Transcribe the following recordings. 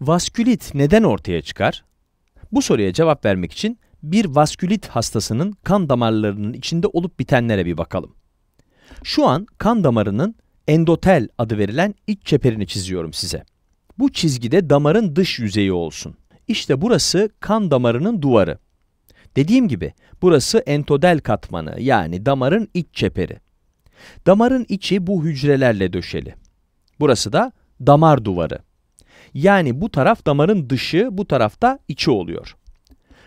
Vaskülit neden ortaya çıkar? Bu soruya cevap vermek için bir vaskülit hastasının kan damarlarının içinde olup bitenlere bir bakalım. Şu an kan damarının endotel adı verilen iç çeperini çiziyorum size. Bu çizgide damarın dış yüzeyi olsun. İşte burası kan damarının duvarı. Dediğim gibi burası entodel katmanı yani damarın iç çeperi. Damarın içi bu hücrelerle döşeli. Burası da damar duvarı. Yani bu taraf damarın dışı, bu tarafta içi oluyor.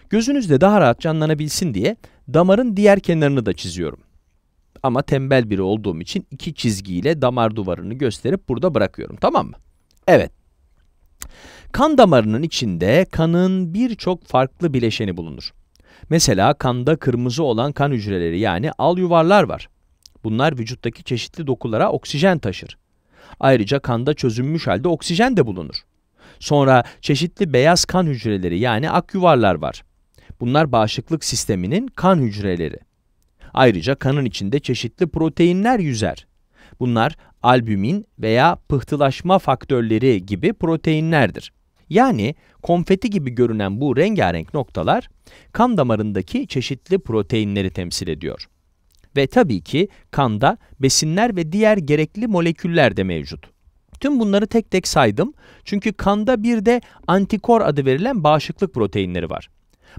Gözünüzde daha rahat canlanabilsin diye damarın diğer kenarını da çiziyorum. Ama tembel biri olduğum için iki çizgiyle damar duvarını gösterip burada bırakıyorum. Tamam mı? Evet. Kan damarının içinde kanın birçok farklı bileşeni bulunur. Mesela kanda kırmızı olan kan hücreleri yani al yuvarlar var. Bunlar vücuttaki çeşitli dokulara oksijen taşır. Ayrıca kanda çözünmüş halde oksijen de bulunur. Sonra çeşitli beyaz kan hücreleri yani ak yuvarlar var. Bunlar bağışıklık sisteminin kan hücreleri. Ayrıca kanın içinde çeşitli proteinler yüzer. Bunlar albümin veya pıhtılaşma faktörleri gibi proteinlerdir. Yani konfeti gibi görünen bu rengarenk noktalar kan damarındaki çeşitli proteinleri temsil ediyor. Ve tabii ki kanda besinler ve diğer gerekli moleküller de mevcut. Tüm bunları tek tek saydım. Çünkü kanda bir de antikor adı verilen bağışıklık proteinleri var.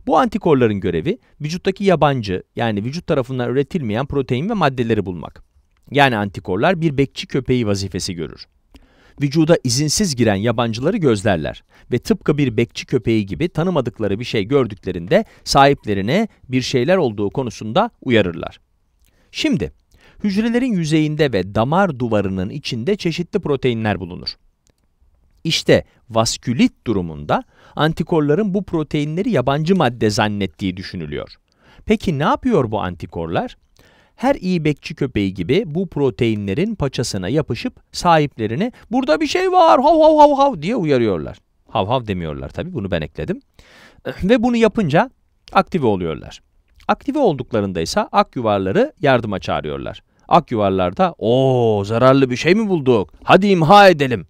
Bu antikorların görevi vücuttaki yabancı yani vücut tarafından üretilmeyen protein ve maddeleri bulmak. Yani antikorlar bir bekçi köpeği vazifesi görür. Vücuda izinsiz giren yabancıları gözlerler ve tıpkı bir bekçi köpeği gibi tanımadıkları bir şey gördüklerinde sahiplerine bir şeyler olduğu konusunda uyarırlar. Şimdi Hücrelerin yüzeyinde ve damar duvarının içinde çeşitli proteinler bulunur. İşte vaskülit durumunda antikorların bu proteinleri yabancı madde zannettiği düşünülüyor. Peki ne yapıyor bu antikorlar? Her iyi bekçi köpeği gibi bu proteinlerin paçasına yapışıp sahiplerini burada bir şey var hav hav hav hav diye uyarıyorlar. Hav hav demiyorlar tabi bunu ben ekledim. Ve bunu yapınca aktive oluyorlar. Aktive olduklarında ise ak yuvarları yardıma çağırıyorlar. Ak yuvarlarda o zararlı bir şey mi bulduk hadi imha edelim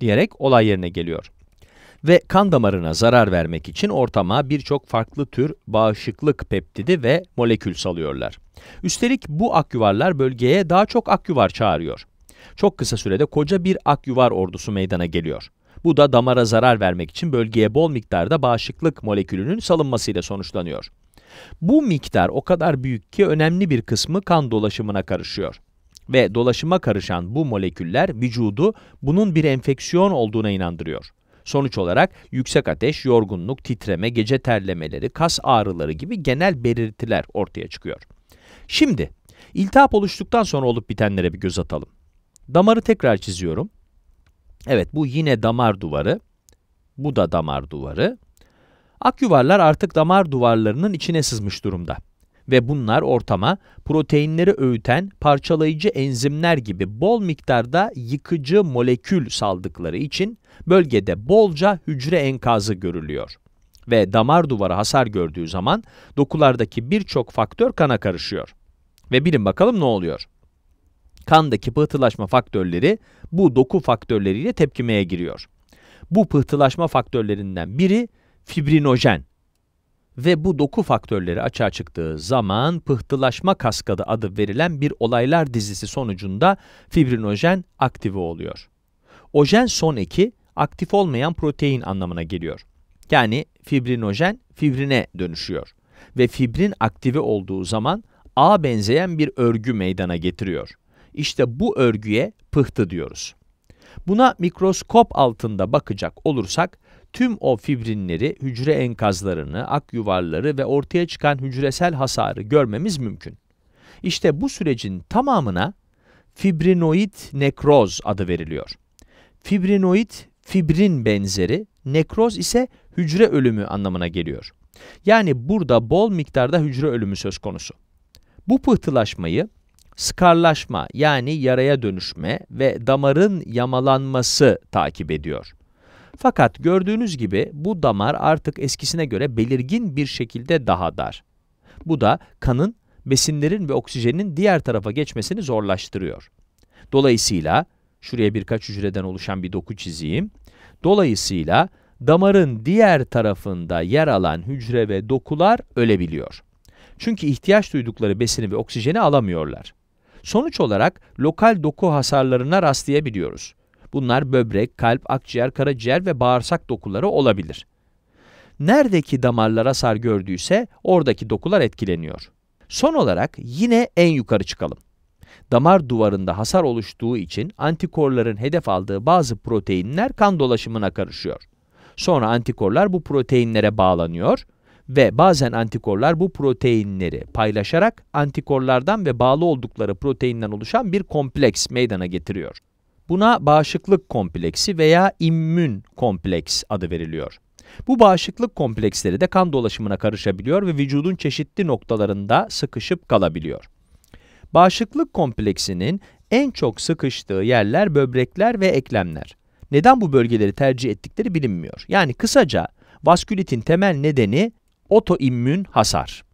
diyerek olay yerine geliyor. Ve kan damarına zarar vermek için ortama birçok farklı tür bağışıklık peptidi ve molekül salıyorlar. Üstelik bu akyuvarlar bölgeye daha çok akyuvar çağırıyor. Çok kısa sürede koca bir akyuvar ordusu meydana geliyor. Bu da damara zarar vermek için bölgeye bol miktarda bağışıklık molekülünün salınmasıyla sonuçlanıyor. Bu miktar o kadar büyük ki önemli bir kısmı kan dolaşımına karışıyor. Ve dolaşıma karışan bu moleküller vücudu bunun bir enfeksiyon olduğuna inandırıyor. Sonuç olarak yüksek ateş, yorgunluk, titreme, gece terlemeleri, kas ağrıları gibi genel belirtiler ortaya çıkıyor. Şimdi iltihap oluştuktan sonra olup bitenlere bir göz atalım. Damarı tekrar çiziyorum. Evet bu yine damar duvarı. Bu da damar duvarı. Ak yuvarlar artık damar duvarlarının içine sızmış durumda ve bunlar ortama proteinleri öğüten parçalayıcı enzimler gibi bol miktarda yıkıcı molekül saldıkları için bölgede bolca hücre enkazı görülüyor. Ve damar duvarı hasar gördüğü zaman dokulardaki birçok faktör kana karışıyor. Ve bilin bakalım ne oluyor? Kandaki pıhtılaşma faktörleri bu doku faktörleriyle tepkimeye giriyor. Bu pıhtılaşma faktörlerinden biri fibrinojen ve bu doku faktörleri açığa çıktığı zaman pıhtılaşma kaskadı adı verilen bir olaylar dizisi sonucunda fibrinojen aktive oluyor. Ojen son eki aktif olmayan protein anlamına geliyor. Yani fibrinojen fibrine dönüşüyor ve fibrin aktive olduğu zaman A benzeyen bir örgü meydana getiriyor. İşte bu örgüye pıhtı diyoruz. Buna mikroskop altında bakacak olursak, tüm o fibrinleri, hücre enkazlarını, ak yuvarları ve ortaya çıkan hücresel hasarı görmemiz mümkün. İşte bu sürecin tamamına fibrinoid nekroz adı veriliyor. Fibrinoid, fibrin benzeri, nekroz ise hücre ölümü anlamına geliyor. Yani burada bol miktarda hücre ölümü söz konusu. Bu pıhtılaşmayı skarlaşma yani yaraya dönüşme ve damarın yamalanması takip ediyor. Fakat gördüğünüz gibi bu damar artık eskisine göre belirgin bir şekilde daha dar. Bu da kanın, besinlerin ve oksijenin diğer tarafa geçmesini zorlaştırıyor. Dolayısıyla, şuraya birkaç hücreden oluşan bir doku çizeyim. Dolayısıyla damarın diğer tarafında yer alan hücre ve dokular ölebiliyor. Çünkü ihtiyaç duydukları besini ve oksijeni alamıyorlar. Sonuç olarak lokal doku hasarlarına rastlayabiliyoruz. Bunlar böbrek, kalp, akciğer, karaciğer ve bağırsak dokuları olabilir. Neredeki damarlara hasar gördüyse oradaki dokular etkileniyor. Son olarak yine en yukarı çıkalım. Damar duvarında hasar oluştuğu için antikorların hedef aldığı bazı proteinler kan dolaşımına karışıyor. Sonra antikorlar bu proteinlere bağlanıyor ve bazen antikorlar bu proteinleri paylaşarak antikorlardan ve bağlı oldukları proteinden oluşan bir kompleks meydana getiriyor. Buna bağışıklık kompleksi veya immün kompleks adı veriliyor. Bu bağışıklık kompleksleri de kan dolaşımına karışabiliyor ve vücudun çeşitli noktalarında sıkışıp kalabiliyor. Bağışıklık kompleksinin en çok sıkıştığı yerler böbrekler ve eklemler. Neden bu bölgeleri tercih ettikleri bilinmiyor. Yani kısaca vaskülitin temel nedeni otoimmün hasar.